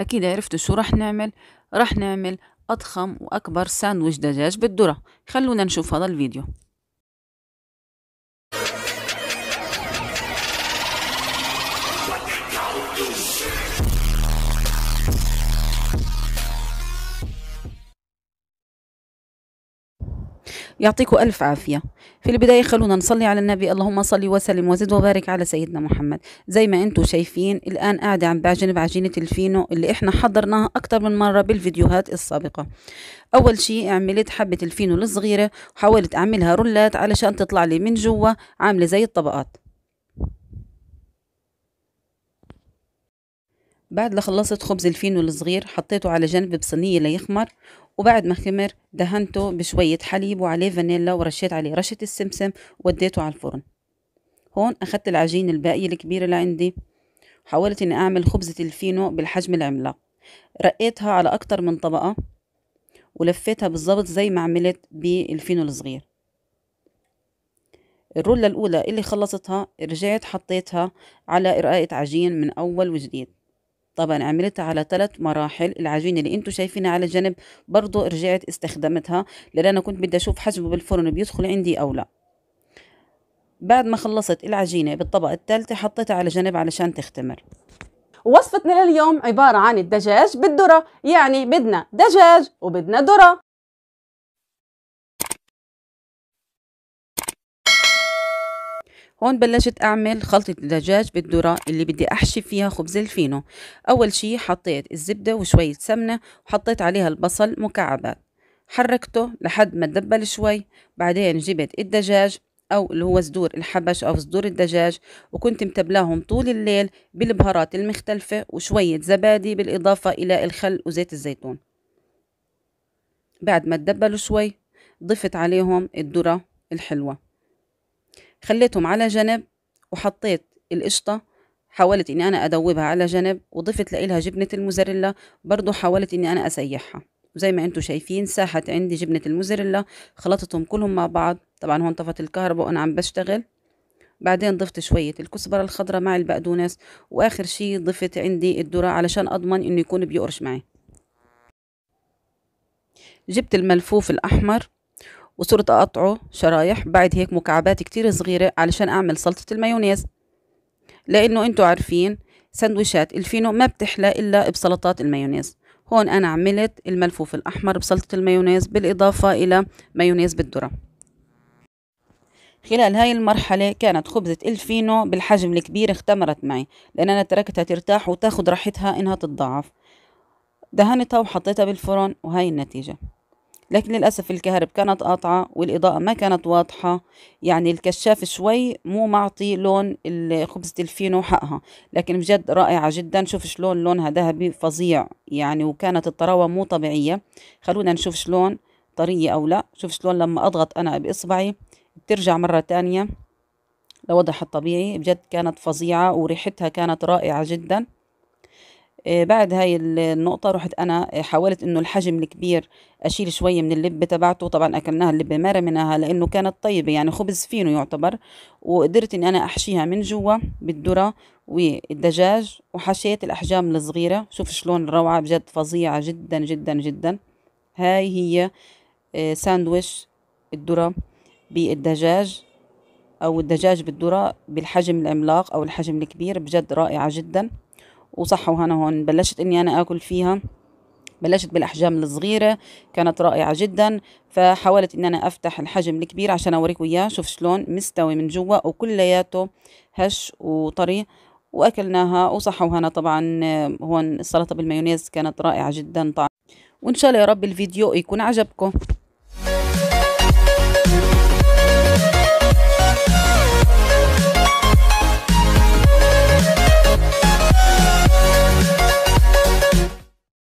أكيد عرفتوا شو رح نعمل رح نعمل أضخم وأكبر ساندويش دجاج بالذرة خلونا نشوف هذا الفيديو يعطيكم ألف عافية في البداية خلونا نصلي على النبي اللهم صلي وسلم وزد وبارك على سيدنا محمد زي ما انتم شايفين الآن قاعدة عم بعجنب عجينة الفينو اللي احنا حضرناها أكتر من مرة بالفيديوهات السابقة أول شيء عملت حبة الفينو الصغيرة وحاولت أعملها رولات علشان تطلع لي من جوا عاملة زي الطبقات بعد ما خلصت خبز الفينو الصغير حطيته على جنب بصينية ليخمر وبعد ما خمر دهنته بشوية حليب وعليه فانيلا ورشيت عليه رشة السمسم وديته على الفرن هون أخدت العجين الباقية الكبيرة اللي عندي حاولت إني أعمل خبزة الفينو بالحجم العملاق رقيتها على أكتر من طبقة ولفيتها بالظبط زي ما عملت بالفينو الصغير الرولة الأولى اللي خلصتها رجعت حطيتها على رقاقة عجين من أول وجديد طبعا عملتها على ثلاث مراحل العجينة اللي انتم شايفينها على جنب برضو رجعت استخدمتها لان انا كنت بدي اشوف حجمه بالفرن بيدخل عندي او لا بعد ما خلصت العجينة بالطبقة الثالثة حطيتها على جنب علشان تختمر وصفتنا لليوم عبارة عن الدجاج بالذرة يعني بدنا دجاج وبدنا ذرة هون بلشت أعمل خلطة الدجاج بالذرة اللي بدي أحشي فيها خبز الفينو أول شي حطيت الزبدة وشوية سمنة وحطيت عليها البصل مكعبات حركته لحد ما تدبل شوي بعدين جبت الدجاج أو اللي هو صدور الحبش أو صدور الدجاج وكنت متبلاهم طول الليل بالبهارات المختلفة وشوية زبادي بالإضافة إلى الخل وزيت الزيتون بعد ما تدبلوا شوي ضفت عليهم الذرة الحلوة خليتهم على جنب وحطيت القشطة حاولت اني انا ادوبها على جنب وضفت لإلها جبنة الموزاريلا برضو حاولت اني انا اسيحها وزي ما انتم شايفين ساحت عندي جبنة الموزاريلا خلطتهم كلهم مع بعض طبعا هون طفت الكهرباء وانا عم بشتغل بعدين ضفت شوية الكزبرة الخضراء مع البقدونس واخر شي ضفت عندي الذرة علشان اضمن انه يكون بيقرش معي جبت الملفوف الاحمر وصرت أقطعه شرايح بعد هيك مكعبات كتير صغيرة علشان أعمل سلطة المايونيز لأنه أنتوا عارفين سندويشات الفينو ما بتحلى إلا بسلطات المايونيز هون أنا عملت الملفوف الأحمر بسلطة المايونيز بالإضافة إلى مايونيز بالذرة خلال هاي المرحلة كانت خبزة الفينو بالحجم الكبير اختمرت معي لأن أنا تركتها ترتاح وتاخد راحتها إنها تتضاعف دهنتها وحطيتها بالفرن وهاي النتيجة لكن للأسف الكهرب كانت قاطعة والإضاءة ما كانت واضحة يعني الكشاف شوي مو معطي لون خبزة الفينو حقها لكن بجد رائعة جدا شوف شلون لونها ذهبي فظيع يعني وكانت الطراوة مو طبيعية خلونا نشوف شلون طرية أو لا شوف شلون لما أضغط أنا بإصبعي بترجع مرة تانية لوضعها الطبيعي بجد كانت فظيعة وريحتها كانت رائعة جداً آه، بعد هاي النقطة رحت أنا آه، حاولت إنه الحجم الكبير أشيل شوية من اللبة تبعته طبعا أكلناها اللبة ما رميناها لأنه كانت طيبة يعني خبز فينو يعتبر وقدرت إني أنا أحشيها من جوا بالذرة والدجاج وحشيت الأحجام الصغيرة شوف شلون الروعة بجد فظيعة جدا جدا جدا هاي هي آه، ساندويش الذرة بالدجاج أو الدجاج بالذرة بالحجم العملاق أو الحجم الكبير بجد رائعة جداً وصح وهنا هون بلشت اني انا اكل فيها بلشت بالاحجام الصغيره كانت رائعه جدا فحاولت ان انا افتح الحجم الكبير عشان اوريكم اياه شوف شلون مستوي من جوا وكلياته هش وطري واكلناها وصح وهنا طبعا هون السلطه بالمايونيز كانت رائعه جدا طعم وان شاء الله يا رب الفيديو يكون عجبكم